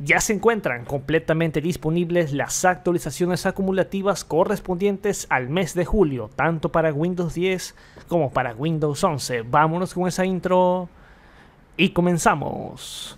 Ya se encuentran completamente disponibles las actualizaciones acumulativas correspondientes al mes de julio, tanto para Windows 10 como para Windows 11. Vámonos con esa intro y comenzamos.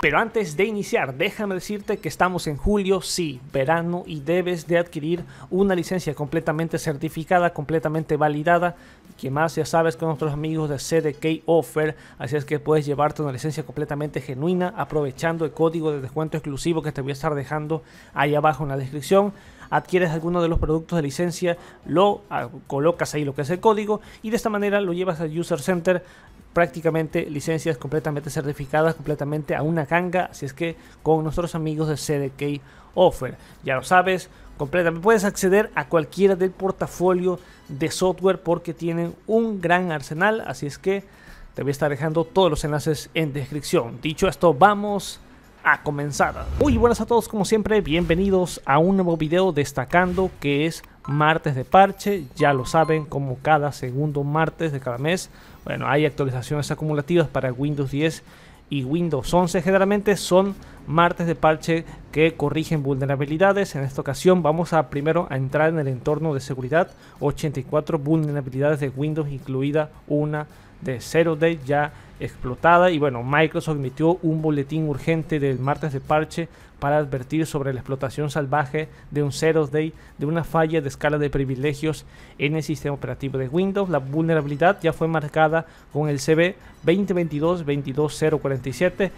Pero antes de iniciar, déjame decirte que estamos en julio, sí, verano, y debes de adquirir una licencia completamente certificada, completamente validada, que más ya sabes con nuestros amigos de CDK Offer, así es que puedes llevarte una licencia completamente genuina aprovechando el código de descuento exclusivo que te voy a estar dejando ahí abajo en la descripción adquieres alguno de los productos de licencia, lo ah, colocas ahí lo que es el código y de esta manera lo llevas al User Center prácticamente licencias completamente certificadas, completamente a una ganga, así es que con nuestros amigos de CDK Offer. Ya lo sabes, completamente puedes acceder a cualquiera del portafolio de software porque tienen un gran arsenal, así es que te voy a estar dejando todos los enlaces en descripción. Dicho esto, vamos a comenzar. Muy buenas a todos como siempre, bienvenidos a un nuevo video destacando que es martes de parche, ya lo saben como cada segundo martes de cada mes. Bueno, hay actualizaciones acumulativas para Windows 10 y Windows 11 generalmente son martes de parche que corrigen vulnerabilidades. En esta ocasión vamos a primero a entrar en el entorno de seguridad 84 vulnerabilidades de Windows incluida una de 0D. ya explotada y bueno, Microsoft emitió un boletín urgente del martes de parche para advertir sobre la explotación salvaje de un zero day de una falla de escala de privilegios en el sistema operativo de Windows. La vulnerabilidad ya fue marcada con el CB 2022-22047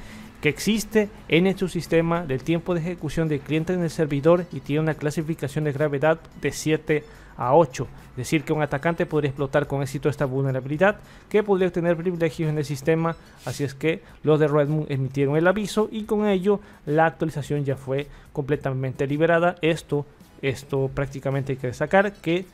que existe en este sistema del tiempo de ejecución del cliente en el servidor y tiene una clasificación de gravedad de 7 a 8. Es decir, que un atacante podría explotar con éxito esta vulnerabilidad que podría obtener privilegios en el sistema. Así es que los de Redmond emitieron el aviso y con ello la actualización ya fue completamente liberada. Esto, esto prácticamente hay que destacar que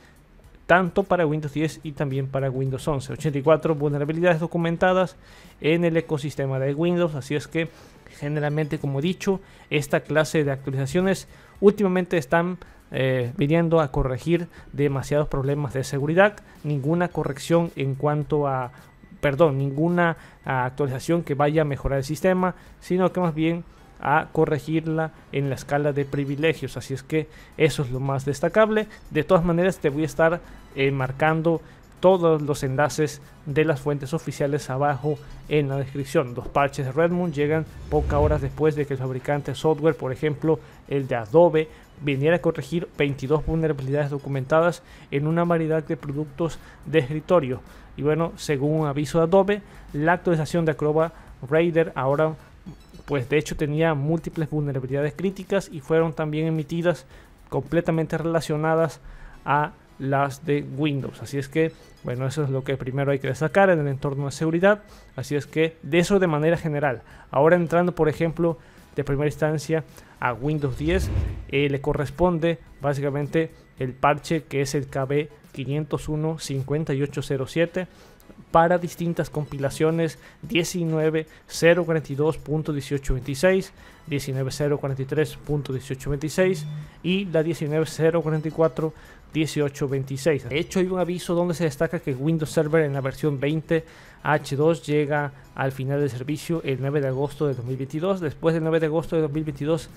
tanto para Windows 10 y también para Windows 11. 84 vulnerabilidades documentadas en el ecosistema de Windows, así es que generalmente, como he dicho, esta clase de actualizaciones últimamente están eh, viniendo a corregir demasiados problemas de seguridad, ninguna corrección en cuanto a, perdón, ninguna actualización que vaya a mejorar el sistema, sino que más bien a corregirla en la escala de privilegios. Así es que eso es lo más destacable. De todas maneras, te voy a estar eh, marcando todos los enlaces de las fuentes oficiales abajo en la descripción. Los parches de Redmond llegan pocas horas después de que el fabricante de software, por ejemplo el de Adobe, viniera a corregir 22 vulnerabilidades documentadas en una variedad de productos de escritorio. Y bueno, según un aviso de Adobe, la actualización de Acrobat Raider ahora pues de hecho tenía múltiples vulnerabilidades críticas y fueron también emitidas completamente relacionadas a las de Windows. Así es que, bueno, eso es lo que primero hay que destacar en el entorno de seguridad. Así es que de eso de manera general. Ahora entrando, por ejemplo, de primera instancia a Windows 10, eh, le corresponde básicamente el parche que es el KB 501 5807 para distintas compilaciones 19042.1826, 19043.1826 y la 19.044.1826. De hecho, hay un aviso donde se destaca que Windows Server en la versión 20H2 llega al final del servicio el 9 de agosto de 2022. Después del 9 de agosto de 2022,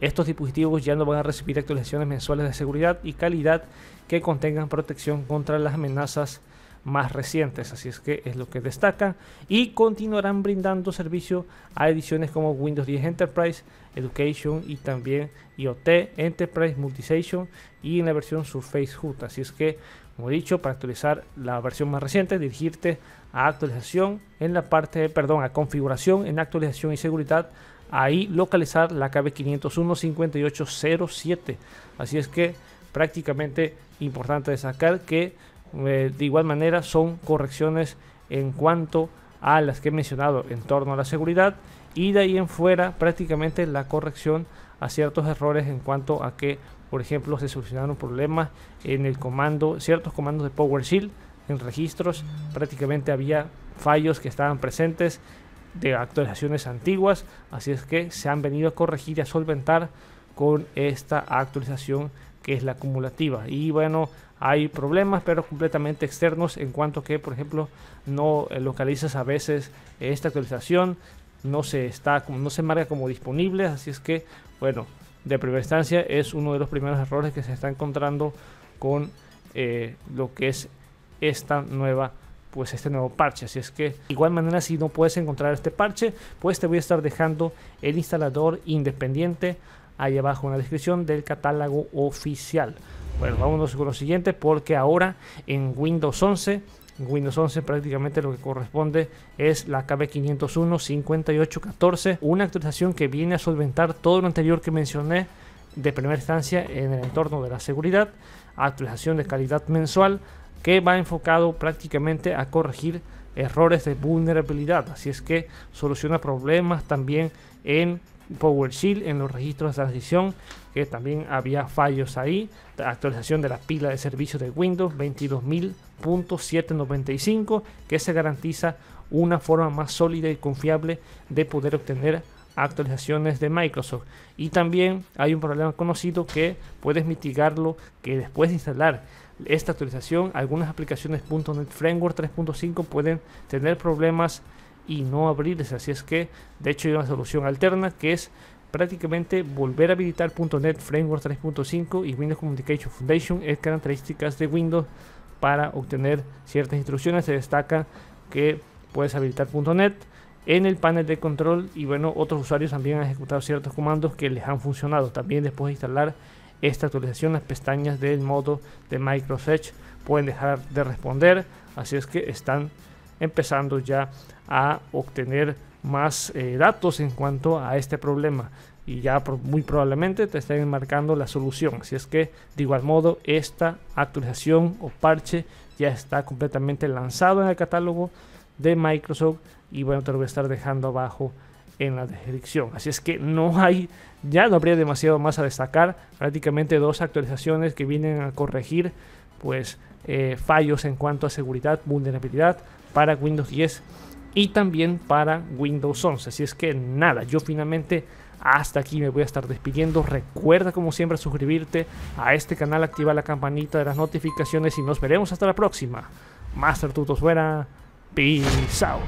estos dispositivos ya no van a recibir actualizaciones mensuales de seguridad y calidad que contengan protección contra las amenazas más recientes, así es que es lo que destaca y continuarán brindando servicio a ediciones como Windows 10 Enterprise, Education y también IoT Enterprise Multisation y en la versión Surface Hub, así es que como he dicho, para actualizar la versión más reciente, dirigirte a actualización en la parte, perdón, a configuración en actualización y seguridad, ahí localizar la KB 501 5807. Así es que prácticamente importante destacar que eh, de igual manera son correcciones en cuanto a las que he mencionado en torno a la seguridad y de ahí en fuera prácticamente la corrección a ciertos errores en cuanto a que por ejemplo se solucionaron problemas en el comando ciertos comandos de PowerShell en registros prácticamente había fallos que estaban presentes de actualizaciones antiguas así es que se han venido a corregir y a solventar con esta actualización que es la acumulativa y bueno hay problemas, pero completamente externos en cuanto que, por ejemplo, no eh, localizas a veces esta actualización, no se está, no se marca como disponible, así es que, bueno, de primera instancia es uno de los primeros errores que se está encontrando con eh, lo que es esta nueva pues este nuevo parche. Así es que, igual manera, si no puedes encontrar este parche, pues te voy a estar dejando el instalador independiente ahí abajo en la descripción del catálogo oficial. Bueno, vámonos con lo siguiente porque ahora en Windows 11 Windows 11 prácticamente lo que corresponde es la KB501 5814, una actualización que viene a solventar todo lo anterior que mencioné de primera instancia en el entorno de la seguridad, actualización de calidad mensual que va enfocado prácticamente a corregir errores de vulnerabilidad, así es que soluciona problemas también en PowerShell en los registros de transición, que también había fallos ahí. La actualización de la pila de servicios de Windows 22.000.795, que se garantiza una forma más sólida y confiable de poder obtener actualizaciones de Microsoft. Y también hay un problema conocido que puedes mitigarlo, que después de instalar esta actualización, algunas aplicaciones .NET Framework 3.5 pueden tener problemas y no abrirles, Así es que, de hecho, hay una solución alterna que es prácticamente volver a habilitar .NET Framework 3.5 y Windows Communication Foundation es características de Windows para obtener ciertas instrucciones. Se destaca que puedes habilitar .NET en el panel de control y bueno, otros usuarios también han ejecutado ciertos comandos que les han funcionado. También después de instalar esta actualización, las pestañas del modo de Microsoft pueden dejar de responder, así es que están empezando ya a obtener más eh, datos en cuanto a este problema y ya muy probablemente te estén marcando la solución. Así es que de igual modo esta actualización o parche ya está completamente lanzado en el catálogo de Microsoft y bueno te lo voy a estar dejando abajo en la descripción. Así es que no hay, ya no habría demasiado más a destacar. Prácticamente dos actualizaciones que vienen a corregir pues eh, fallos en cuanto a seguridad, vulnerabilidad, para Windows 10 y también para Windows 11. Así es que nada, yo finalmente hasta aquí me voy a estar despidiendo. Recuerda como siempre suscribirte a este canal, activa la campanita de las notificaciones y nos veremos hasta la próxima. Master Tutos fuera. Peace